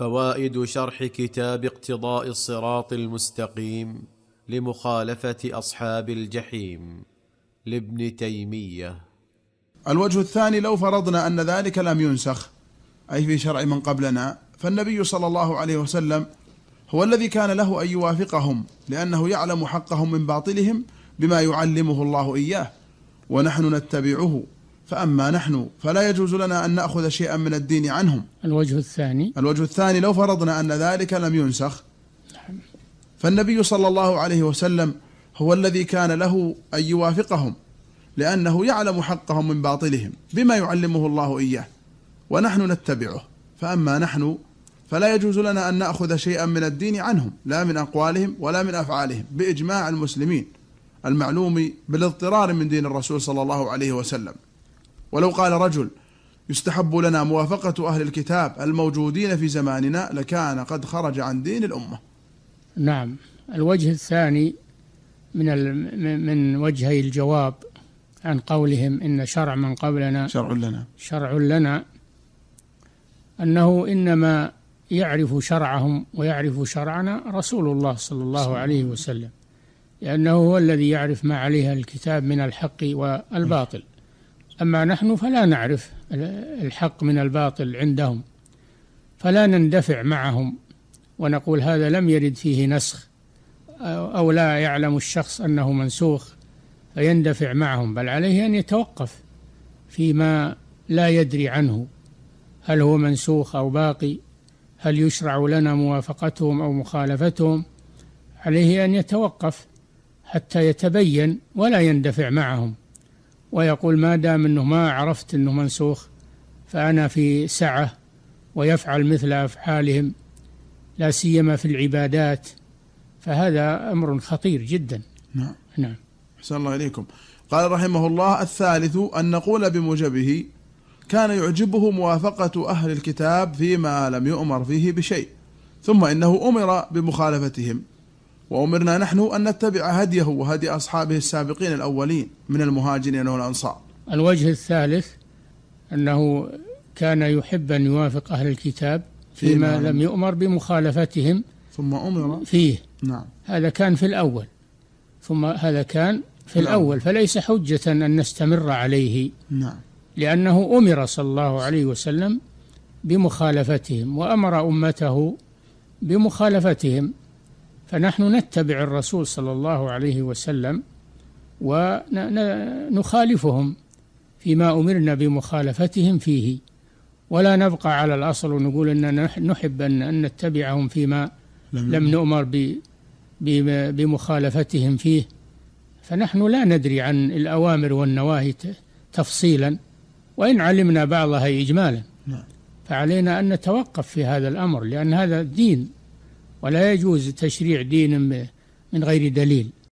فوائد شرح كتاب اقتضاء الصراط المستقيم لمخالفه اصحاب الجحيم لابن تيميه الوجه الثاني لو فرضنا ان ذلك لم ينسخ اي في شرع من قبلنا فالنبي صلى الله عليه وسلم هو الذي كان له ان يوافقهم لانه يعلم حقهم من باطلهم بما يعلمه الله اياه ونحن نتبعه فأما نحن فلا يجوز لنا أن نأخذ شيئا من الدين عنهم الوجه الثاني الوجه الثاني لو فرضنا أن ذلك لم ينسخ نعم فالنبي صلى الله عليه وسلم هو الذي كان له أن يوافقهم لأنه يعلم حقهم من باطلهم بما يعلمه الله إياه ونحن نتبعه فأما نحن فلا يجوز لنا أن نأخذ شيئا من الدين عنهم لا من أقوالهم ولا من أفعالهم بإجماع المسلمين المعلوم بالاضطرار من دين الرسول صلى الله عليه وسلم ولو قال رجل يستحب لنا موافقة أهل الكتاب الموجودين في زماننا لكان قد خرج عن دين الأمة نعم الوجه الثاني من من وجهي الجواب عن قولهم إن شرع من قبلنا شرع لنا شرع لنا أنه إنما يعرف شرعهم ويعرف شرعنا رسول الله صلى الله عليه وسلم لأنه هو الذي يعرف ما عليها الكتاب من الحق والباطل أما نحن فلا نعرف الحق من الباطل عندهم فلا نندفع معهم ونقول هذا لم يرد فيه نسخ أو لا يعلم الشخص أنه منسوخ فيندفع معهم بل عليه أن يتوقف فيما لا يدري عنه هل هو منسوخ أو باقي هل يشرع لنا موافقتهم أو مخالفتهم عليه أن يتوقف حتى يتبين ولا يندفع معهم ويقول ما دام أنه ما عرفت أنه منسوخ فأنا في سعة ويفعل مثل أفعالهم لا سيما في العبادات فهذا أمر خطير جدا نعم نعم أحسن الله إليكم قال رحمه الله الثالث أن نقول بموجبه كان يعجبه موافقة أهل الكتاب فيما لم يؤمر فيه بشيء ثم إنه أمر بمخالفتهم وأمرنا نحن أن نتبع هديه وهدي أصحابه السابقين الأولين من المهاجرين والأنصار الوجه الثالث أنه كان يحب أن يوافق أهل الكتاب فيما لم يؤمر بمخالفتهم ثم أمر فيه نعم هذا كان في الأول ثم هذا كان في نعم. الأول فليس حجة أن نستمر عليه نعم لأنه أمر صلى الله عليه وسلم بمخالفتهم وأمر أمته بمخالفتهم فنحن نتبع الرسول صلى الله عليه وسلم ونخالفهم فيما أمرنا بمخالفتهم فيه ولا نبقى على الأصل ونقول أننا نحب أن نتبعهم فيما لم, لم نؤمر بمخالفتهم فيه فنحن لا ندري عن الأوامر والنواهي تفصيلا وإن علمنا بعضها إجمالا نعم. فعلينا أن نتوقف في هذا الأمر لأن هذا دين ولا يجوز تشريع دين من غير دليل